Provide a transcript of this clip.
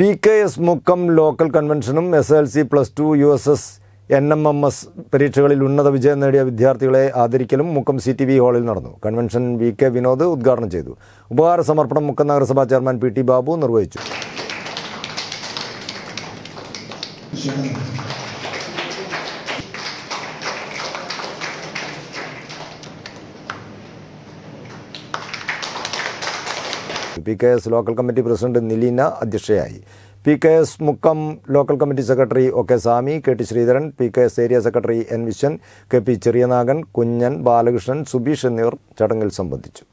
P K S Mukkam local കൺവെൻഷനും S L C plus two U S S N M M S പരീക്ഷകളിൽ ഉന്നത വിജയം നേടിയ വിദ്യാർത്ഥികളെ ആദരിക്കലും മുക്കം സി ടി വി ഹാളിൽ നടന്നു കൺവെൻഷൻ വി കെ വിനോദ് ഉദ്ഘാടനം ചെയ്തു ഉപഹാര സമർപ്പണം മുക്കം നഗരസഭാ ചെയർമാൻ പി ടി ബാബു നിർവഹിച്ചു P K S local committee president Nileena അധ്യക്ഷയായി P K S Mukkam local committee secretary O K Swami K T Sreedharan P K S area secretary N Viswan K P Cheriyanagan Kunjan Balakrishnan Subeesh എന്നിവർ ചടങ്ങിൽ സംബന്ധിച്ചു